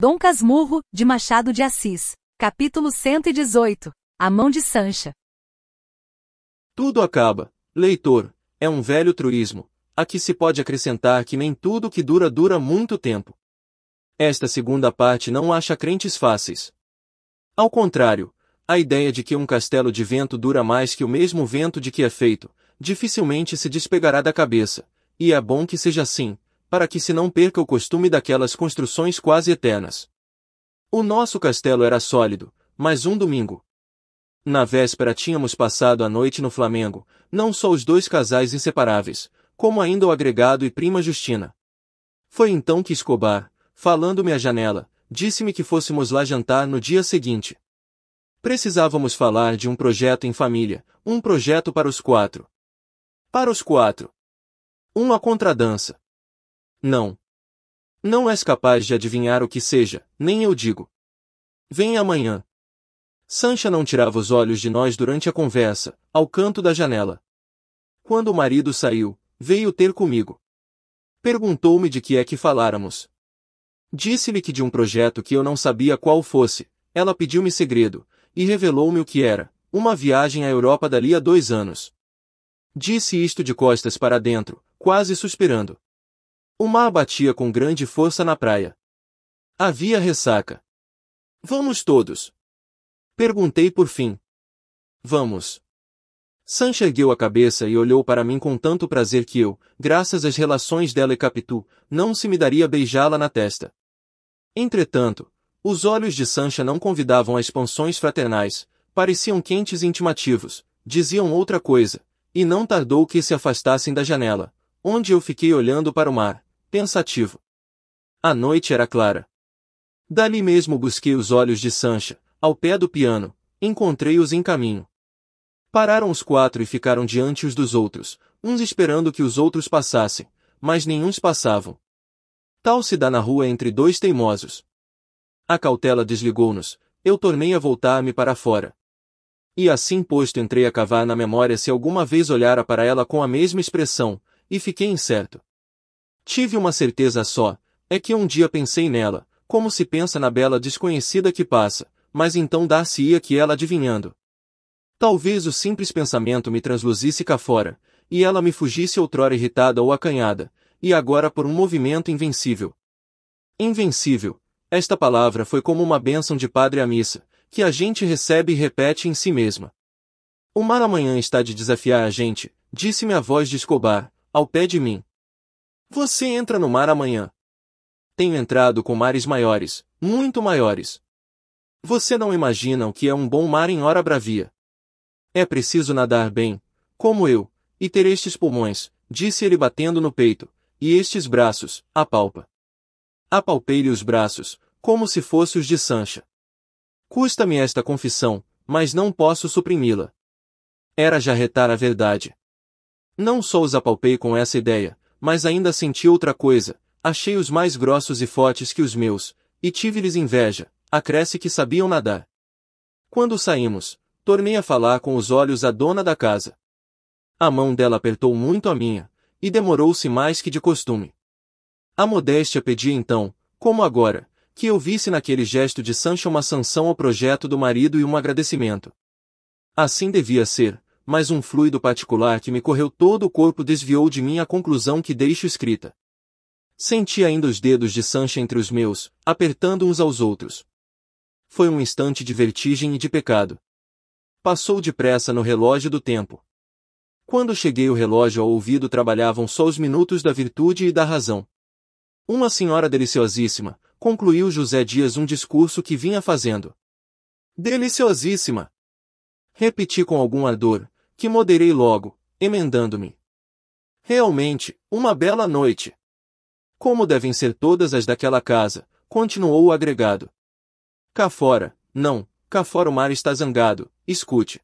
Dom Casmurro, de Machado de Assis. Capítulo 118. A mão de Sancha. Tudo acaba, leitor, é um velho truísmo, a que se pode acrescentar que nem tudo que dura dura muito tempo. Esta segunda parte não acha crentes fáceis. Ao contrário, a ideia de que um castelo de vento dura mais que o mesmo vento de que é feito, dificilmente se despegará da cabeça, e é bom que seja assim, para que se não perca o costume daquelas construções quase eternas. O nosso castelo era sólido, mas um domingo. Na véspera tínhamos passado a noite no Flamengo, não só os dois casais inseparáveis, como ainda o agregado e prima Justina. Foi então que Escobar, falando-me à janela, disse-me que fôssemos lá jantar no dia seguinte. Precisávamos falar de um projeto em família, um projeto para os quatro. Para os quatro. uma contradança. Não. Não és capaz de adivinhar o que seja, nem eu digo. Vem amanhã. Sancha não tirava os olhos de nós durante a conversa, ao canto da janela. Quando o marido saiu, veio ter comigo. Perguntou-me de que é que faláramos. Disse-lhe que de um projeto que eu não sabia qual fosse, ela pediu-me segredo, e revelou-me o que era, uma viagem à Europa dali a dois anos. Disse isto de costas para dentro, quase suspirando. O mar batia com grande força na praia. Havia ressaca. Vamos todos. Perguntei por fim. Vamos. Sancha ergueu a cabeça e olhou para mim com tanto prazer que eu, graças às relações dela e Capitu, não se me daria beijá-la na testa. Entretanto, os olhos de Sancha não convidavam a expansões fraternais, pareciam quentes e intimativos, diziam outra coisa, e não tardou que se afastassem da janela, onde eu fiquei olhando para o mar pensativo. A noite era clara. Dali mesmo busquei os olhos de Sancha, ao pé do piano, encontrei-os em caminho. Pararam os quatro e ficaram diante os dos outros, uns esperando que os outros passassem, mas nenhuns passavam. Tal se dá na rua entre dois teimosos. A cautela desligou-nos, eu tornei a voltar-me para fora. E assim posto entrei a cavar na memória se alguma vez olhara para ela com a mesma expressão, e fiquei incerto. Tive uma certeza só, é que um dia pensei nela, como se pensa na bela desconhecida que passa, mas então dar-se-ia que ela adivinhando. Talvez o simples pensamento me transluzisse cá fora, e ela me fugisse outrora irritada ou acanhada, e agora por um movimento invencível. Invencível. Esta palavra foi como uma bênção de padre à missa, que a gente recebe e repete em si mesma. O mar amanhã está de desafiar a gente, disse-me a voz de Escobar, ao pé de mim. Você entra no mar amanhã. Tenho entrado com mares maiores, muito maiores. Você não imagina o que é um bom mar em hora bravia. É preciso nadar bem, como eu, e ter estes pulmões, disse ele batendo no peito, e estes braços, a palpa. Apalpei-lhe os braços, como se fossem os de Sancha. Custa-me esta confissão, mas não posso suprimi-la. Era jarretar a verdade. Não só os apalpei com essa ideia, mas ainda senti outra coisa, achei-os mais grossos e fortes que os meus, e tive-lhes inveja, acresce que sabiam nadar. Quando saímos, tornei a falar com os olhos à dona da casa. A mão dela apertou muito a minha, e demorou-se mais que de costume. A modéstia pedia então, como agora, que eu visse naquele gesto de Sancho uma sanção ao projeto do marido e um agradecimento. Assim devia ser, mas um fluido particular que me correu todo o corpo desviou de mim a conclusão que deixo escrita. Senti ainda os dedos de Sancha entre os meus, apertando uns aos outros. Foi um instante de vertigem e de pecado. Passou depressa no relógio do tempo. Quando cheguei o relógio ao ouvido trabalhavam só os minutos da virtude e da razão. Uma senhora deliciosíssima, concluiu José Dias um discurso que vinha fazendo. Deliciosíssima! Repeti com algum ardor, que moderei logo, emendando-me. Realmente, uma bela noite. Como devem ser todas as daquela casa, continuou o agregado. Cá fora, não, cá fora o mar está zangado, escute.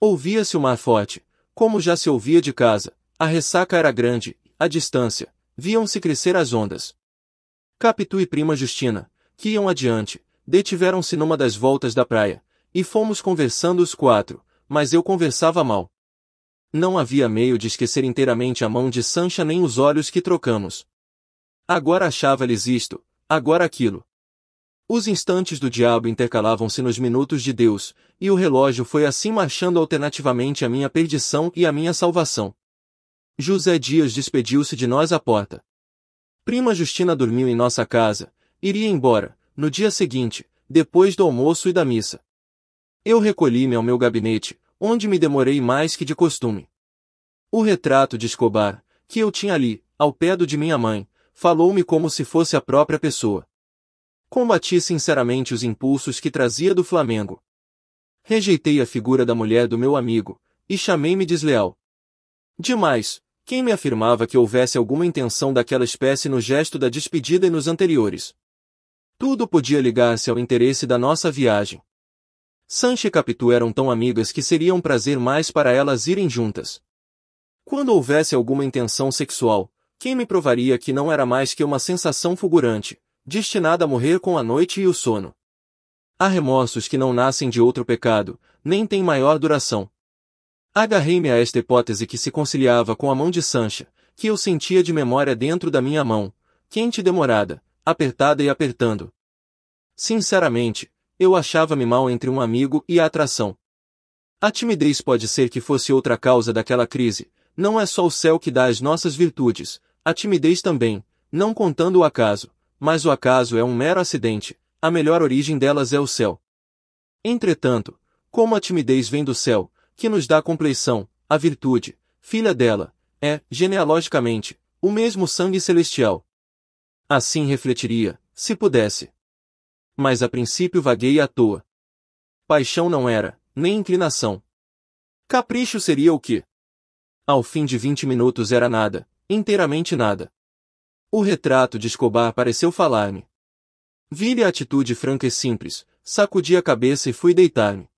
Ouvia-se o mar forte, como já se ouvia de casa, a ressaca era grande, a distância, viam-se crescer as ondas. Capitu e prima Justina, que iam adiante, detiveram-se numa das voltas da praia, e fomos conversando os quatro, mas eu conversava mal. Não havia meio de esquecer inteiramente a mão de Sancha nem os olhos que trocamos. Agora achava-lhes isto, agora aquilo. Os instantes do diabo intercalavam-se nos minutos de Deus, e o relógio foi assim marchando alternativamente a minha perdição e a minha salvação. José Dias despediu-se de nós à porta. Prima Justina dormiu em nossa casa, iria embora, no dia seguinte, depois do almoço e da missa. Eu recolhi-me ao meu gabinete, onde me demorei mais que de costume. O retrato de Escobar, que eu tinha ali, ao pé do de minha mãe, falou-me como se fosse a própria pessoa. Combati sinceramente os impulsos que trazia do Flamengo. Rejeitei a figura da mulher do meu amigo, e chamei-me desleal. Demais, quem me afirmava que houvesse alguma intenção daquela espécie no gesto da despedida e nos anteriores? Tudo podia ligar-se ao interesse da nossa viagem. Sancha e Capitu eram tão amigas que seria um prazer mais para elas irem juntas. Quando houvesse alguma intenção sexual, quem me provaria que não era mais que uma sensação fulgurante, destinada a morrer com a noite e o sono? Há remorsos que não nascem de outro pecado, nem têm maior duração. Agarrei-me a esta hipótese que se conciliava com a mão de Sancha, que eu sentia de memória dentro da minha mão, quente e demorada, apertada e apertando. Sinceramente, eu achava-me mal entre um amigo e a atração. A timidez pode ser que fosse outra causa daquela crise, não é só o céu que dá as nossas virtudes, a timidez também, não contando o acaso, mas o acaso é um mero acidente, a melhor origem delas é o céu. Entretanto, como a timidez vem do céu, que nos dá compleição, a virtude, filha dela, é, genealogicamente, o mesmo sangue celestial. Assim refletiria, se pudesse, mas a princípio vaguei à toa. Paixão não era, nem inclinação. Capricho seria o que? Ao fim de vinte minutos era nada, inteiramente nada. O retrato de Escobar pareceu falar-me. Vi-lhe a atitude franca e simples, sacudi a cabeça e fui deitar-me.